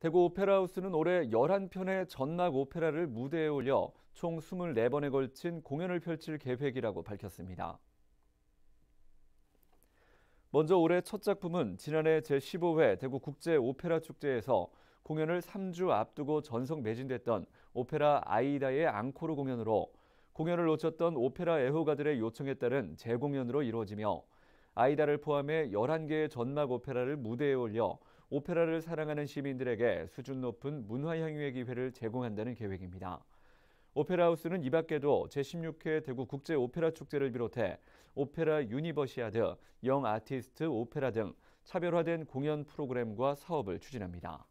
대구 오페라하우스는 올해 11편의 전락 오페라를 무대에 올려 총 24번에 걸친 공연을 펼칠 계획이라고 밝혔습니다. 먼저 올해 첫 작품은 지난해 제15회 대구 국제 오페라 축제에서 공연을 3주 앞두고 전석 매진됐던 오페라 아이다의 앙코르 공연으로 공연을 놓쳤던 오페라 애호가들의 요청에 따른 재공연으로 이루어지며 아이다를 포함해 11개의 전막 오페라를 무대에 올려 오페라를 사랑하는 시민들에게 수준 높은 문화 향유의 기회를 제공한다는 계획입니다. 오페라 하우스는 이 밖에도 제16회 대구 국제 오페라 축제를 비롯해 오페라 유니버시아드, 영 아티스트 오페라 등 차별화된 공연 프로그램과 사업을 추진합니다.